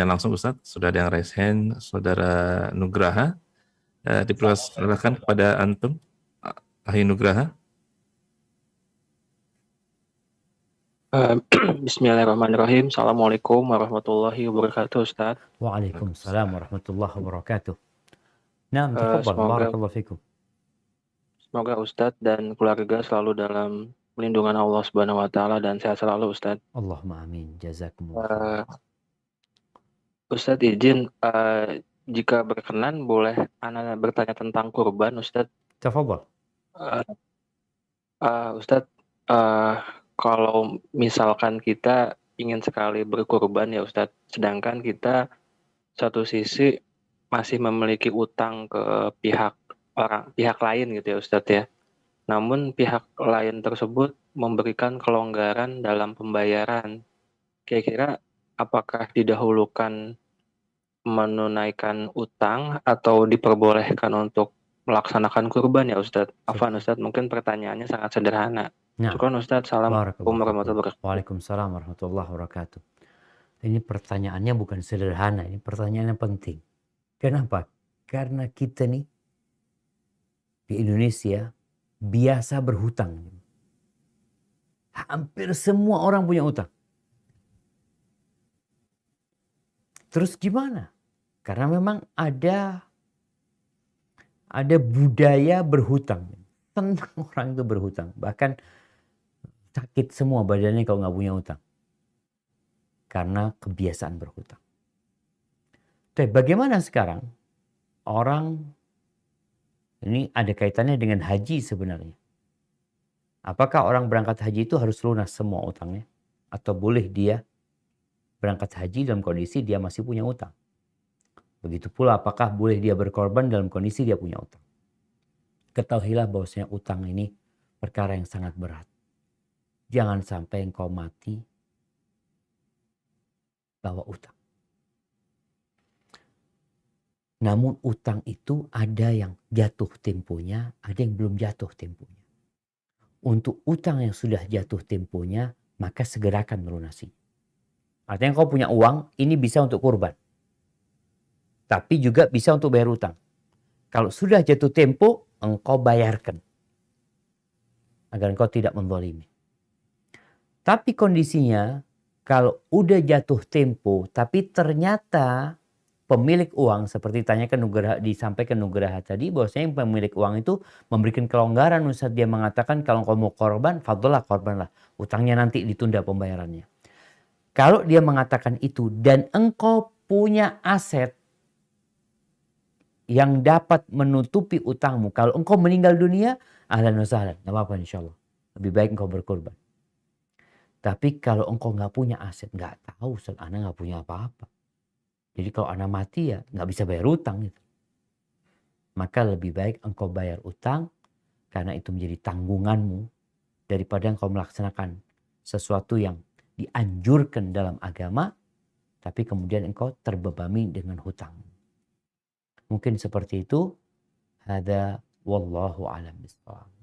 pertanyaan langsung Ustaz. Sudah ada yang raise hand, Saudara Nugraha. Eh, dipersilakan kepada Antum, Ahi Nugraha. Eh, bismillahirrahmanirrahim. Assalamualaikum warahmatullahi wabarakatuh Ustaz. Waalaikumsalam warahmatullahi wabarakatuh. Nah, semoga, Semoga Ustaz dan keluarga selalu dalam pelindungan Allah Subhanahu wa taala dan sehat selalu Ustaz. Allahumma amin. Jazakumullah. Uh, Ustadz izin uh, jika berkenan boleh anak bertanya tentang kurban Ustadz? Tafadhol. Uh, uh, Ustadz uh, kalau misalkan kita ingin sekali berkurban ya Ustadz sedangkan kita satu sisi masih memiliki utang ke pihak orang pihak lain gitu ya Ustadz ya. Namun pihak lain tersebut memberikan kelonggaran dalam pembayaran. Kira-kira apakah didahulukan menunaikan utang atau diperbolehkan untuk melaksanakan kurban ya Ustadz? Afan iya. Ustadz, mungkin pertanyaannya sangat sederhana. Nah. Ustadz, Assalamualaikum warahmatullahi wabarakatuh. Waalaikumsalam warahmatullahi wabarakatuh. Ini pertanyaannya bukan sederhana, ini pertanyaannya penting. Kenapa? Karena kita nih di Indonesia biasa berhutang. Hampir semua orang punya utang. Terus gimana? Karena memang ada ada budaya berhutang. tentang orang itu berhutang. Bahkan sakit semua badannya kalau nggak punya utang Karena kebiasaan berhutang. Tapi bagaimana sekarang orang ini ada kaitannya dengan haji sebenarnya. Apakah orang berangkat haji itu harus lunas semua utangnya? Atau boleh dia berangkat haji dalam kondisi dia masih punya utang. Begitu pula apakah boleh dia berkorban dalam kondisi dia punya utang. Ketahuilah bahwasanya utang ini perkara yang sangat berat. Jangan sampai engkau mati bawa utang. Namun utang itu ada yang jatuh temponya, ada yang belum jatuh temponya. Untuk utang yang sudah jatuh temponya, maka segerakan melunasinya. Artinya kau punya uang, ini bisa untuk kurban. Tapi juga bisa untuk bayar utang. Kalau sudah jatuh tempo, engkau bayarkan. Agar engkau tidak membolimi. Tapi kondisinya, kalau udah jatuh tempo, tapi ternyata pemilik uang seperti tanya ke Nugraha, disampaikan Nugraha tadi bahwasanya yang pemilik uang itu memberikan kelonggaran Ustaz dia mengatakan kalau kau mau korban fadullah korbanlah utangnya nanti ditunda pembayarannya kalau dia mengatakan itu dan engkau punya aset yang dapat menutupi utangmu. Kalau engkau meninggal dunia, ahlan wa sahlan. Gak apa-apa insya Allah. Lebih baik engkau berkorban. Tapi kalau engkau nggak punya aset, nggak tahu Ustaz, anak nggak punya apa-apa. Jadi kalau anak mati ya nggak bisa bayar utang gitu. Maka lebih baik engkau bayar utang karena itu menjadi tanggunganmu daripada engkau melaksanakan sesuatu yang dianjurkan dalam agama, tapi kemudian engkau terbebani dengan hutang. Mungkin seperti itu. Hada wallahu alam bisawab.